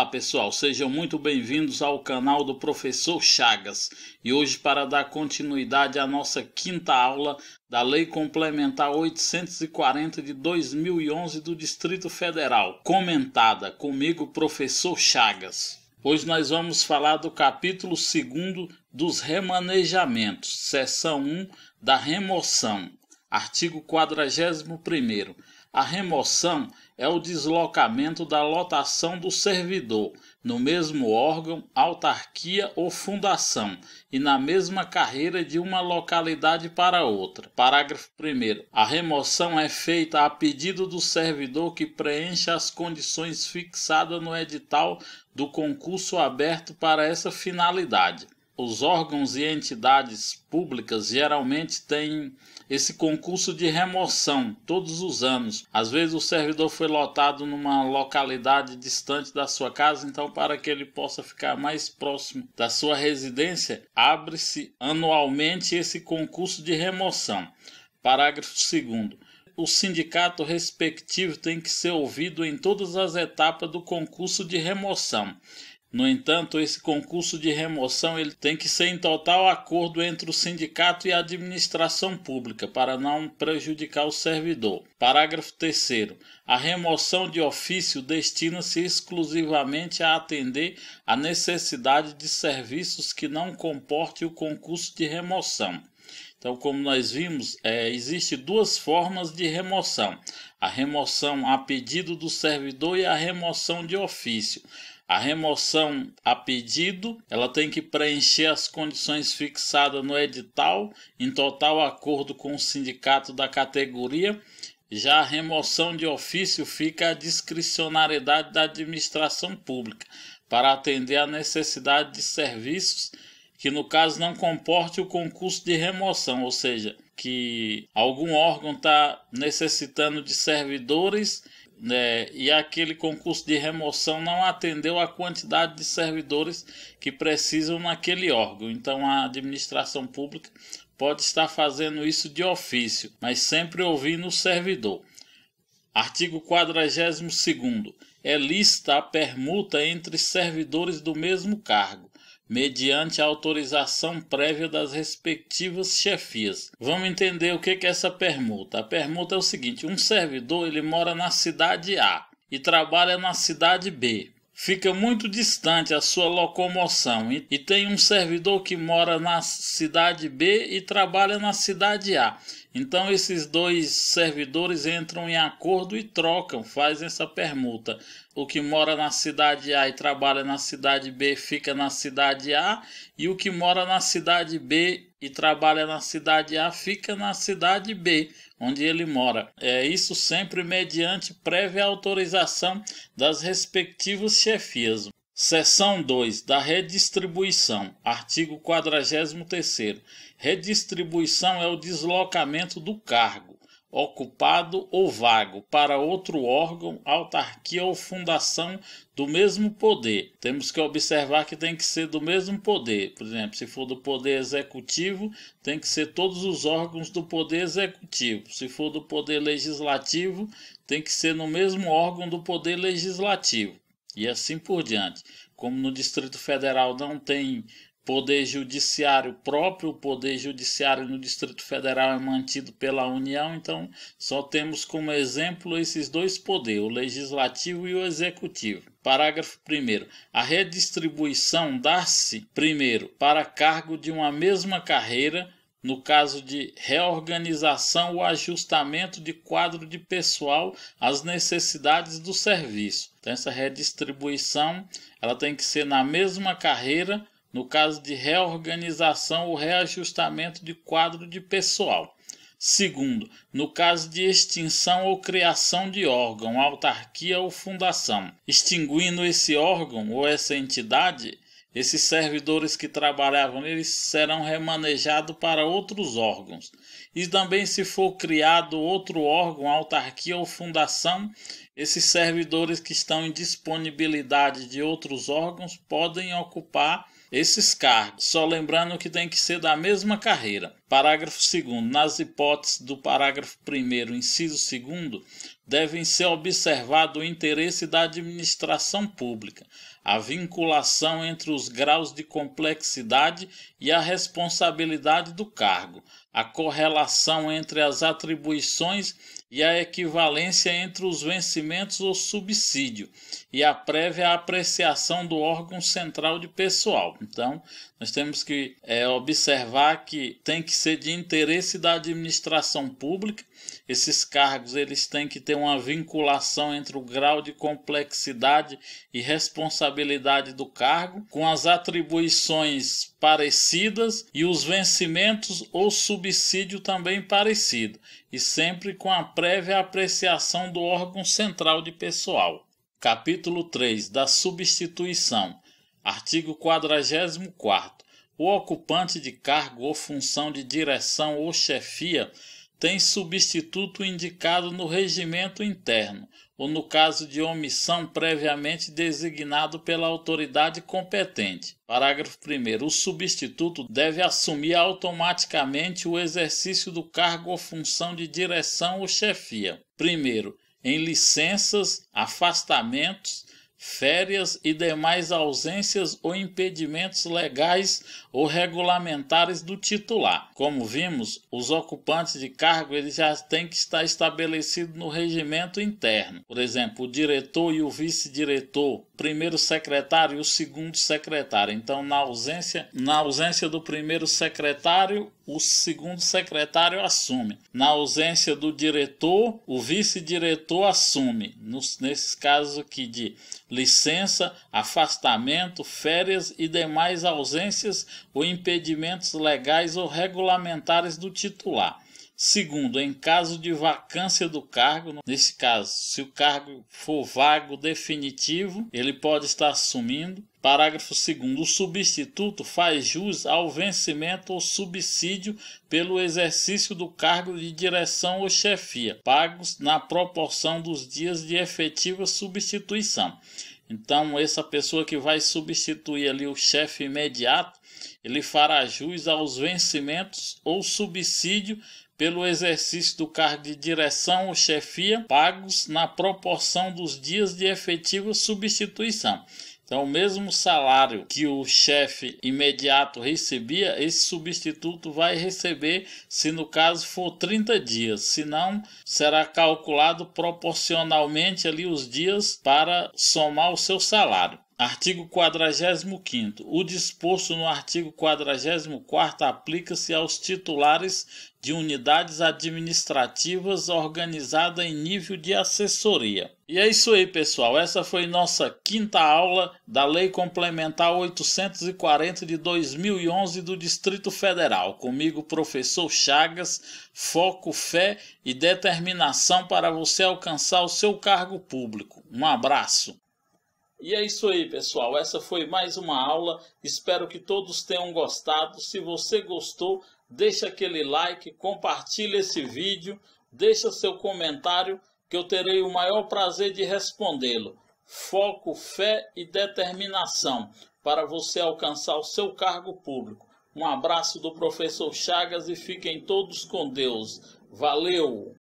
Olá pessoal, sejam muito bem-vindos ao canal do Professor Chagas e hoje para dar continuidade à nossa quinta aula da Lei Complementar 840 de 2011 do Distrito Federal, comentada comigo, Professor Chagas. Hoje nós vamos falar do capítulo 2 dos remanejamentos, seção 1 da remoção, artigo 41 a remoção é o deslocamento da lotação do servidor no mesmo órgão, autarquia ou fundação e na mesma carreira de uma localidade para outra. Parágrafo 1. A remoção é feita a pedido do servidor que preencha as condições fixadas no edital do concurso aberto para essa finalidade os órgãos e entidades públicas geralmente têm esse concurso de remoção todos os anos. Às vezes o servidor foi lotado numa localidade distante da sua casa, então para que ele possa ficar mais próximo da sua residência, abre-se anualmente esse concurso de remoção. Parágrafo 2 o sindicato respectivo tem que ser ouvido em todas as etapas do concurso de remoção no entanto, esse concurso de remoção ele tem que ser em total acordo entre o sindicato e a administração pública, para não prejudicar o servidor. Parágrafo 3 A remoção de ofício destina-se exclusivamente a atender a necessidade de serviços que não comporte o concurso de remoção. Então, como nós vimos, é, existe duas formas de remoção: a remoção a pedido do servidor e a remoção de ofício. A remoção a pedido, ela tem que preencher as condições fixadas no edital, em total acordo com o sindicato da categoria. Já a remoção de ofício fica à discricionariedade da administração pública, para atender à necessidade de serviços que, no caso, não comporte o concurso de remoção, ou seja, que algum órgão está necessitando de servidores né, e aquele concurso de remoção não atendeu à quantidade de servidores que precisam naquele órgão. Então a administração pública pode estar fazendo isso de ofício, mas sempre ouvindo o servidor. Artigo 42 é lista a permuta entre servidores do mesmo cargo mediante a autorização prévia das respectivas chefias. Vamos entender o que é essa permuta. A permuta é o seguinte: um servidor ele mora na cidade A e trabalha na cidade B. Fica muito distante a sua locomoção e, tem um servidor que mora na cidade B e trabalha na cidade A. Então esses dois servidores entram em acordo e trocam, fazem essa permuta. O que mora na cidade A e trabalha na cidade B fica na cidade A e o que mora na cidade B e trabalha na cidade A, fica na cidade B, onde ele mora. É isso sempre mediante prévia autorização das respectivas chefias. Seção 2 da redistribuição, artigo 43º. Redistribuição é o deslocamento do cargo ocupado ou vago para outro órgão, autarquia ou fundação do mesmo poder. Temos que observar que tem que ser do mesmo poder. Por exemplo, se for do poder executivo, tem que ser todos os órgãos do poder executivo. Se for do poder legislativo, tem que ser no mesmo órgão do poder legislativo. E assim por diante. Como no Distrito Federal não tem poder judiciário próprio, o poder judiciário no Distrito Federal é mantido pela União, então só temos como exemplo esses dois poderes, o legislativo e o executivo. Parágrafo 1. A redistribuição dar-se, primeiro, para cargo de uma mesma carreira, no caso de reorganização ou ajustamento de quadro de pessoal às necessidades do serviço. Então, essa redistribuição ela tem que ser na mesma carreira no caso de reorganização ou reajustamento de quadro de pessoal. Segundo, no caso de extinção ou criação de órgão, autarquia ou fundação, extinguindo esse órgão ou essa entidade esses servidores que trabalhavam neles serão remanejados para outros órgãos. E também, se for criado outro órgão, autarquia ou fundação, esses servidores que estão em disponibilidade de outros órgãos podem ocupar esses cargos, só lembrando que tem que ser da mesma carreira. Parágrafo 2. Nas hipóteses do parágrafo 1, inciso 2, devem ser observado o interesse da administração pública a vinculação entre os graus de complexidade e a responsabilidade do cargo a correlação entre as atribuições e a equivalência entre os vencimentos ou subsídio e a prévia apreciação do órgão central de pessoal. Então, nós temos que é, observar que tem que ser de interesse da administração pública. Esses cargos eles têm que ter uma vinculação entre o grau de complexidade e responsabilidade do cargo com as atribuições parecidas e os vencimentos ou subsídio também parecido, e sempre com a prévia apreciação do órgão central de pessoal. Capítulo 3 da substituição. Artigo 44 o ocupante de cargo ou função de direção ou chefia tem substituto indicado no regimento interno, ou no caso de omissão previamente designado pela autoridade competente. Parágrafo 1. O substituto deve assumir automaticamente o exercício do cargo ou função de direção ou chefia. Primeiro, em licenças, afastamentos, férias e demais ausências ou impedimentos legais ou regulamentares do titular. Como vimos, os ocupantes de cargo eles já têm que estar estabelecido no regimento interno. Por exemplo, o diretor e o vice-diretor primeiro secretário e o segundo secretário. Então, na ausência, na ausência do primeiro secretário, o segundo secretário assume. Na ausência do diretor, o vice-diretor assume. Nos, nesses casos aqui de licença, afastamento, férias e demais ausências ou impedimentos legais ou regulamentares do titular. Segundo, em caso de vacância do cargo, nesse caso, se o cargo for vago definitivo, ele pode estar assumindo. Parágrafo 2. O substituto faz jus ao vencimento ou subsídio pelo exercício do cargo de direção ou chefia, pagos na proporção dos dias de efetiva substituição. Então, essa pessoa que vai substituir ali o chefe imediato, ele fará jus aos vencimentos ou subsídio pelo exercício do cargo de direção ou chefia, pagos na proporção dos dias de efetiva substituição. Então, o mesmo salário que o chefe imediato recebia, esse substituto vai receber se no caso for 30 dias, se não, será calculado proporcionalmente ali os dias para somar o seu salário. Artigo 45. O disposto no artigo 44 aplica-se aos titulares de unidades administrativas organizada em nível de assessoria. E é isso aí, pessoal. Essa foi nossa quinta aula da Lei Complementar 840 de 2011 do Distrito Federal. Comigo, professor Chagas, foco, fé e determinação para você alcançar o seu cargo público. Um abraço. E é isso aí, pessoal. Essa foi mais uma aula. Espero que todos tenham gostado. Se você gostou, deixa aquele like, compartilha esse vídeo, deixa seu comentário que eu terei o maior prazer de respondê-lo. Foco, fé e determinação para você alcançar o seu cargo público. Um abraço do professor Chagas e fiquem todos com Deus. Valeu!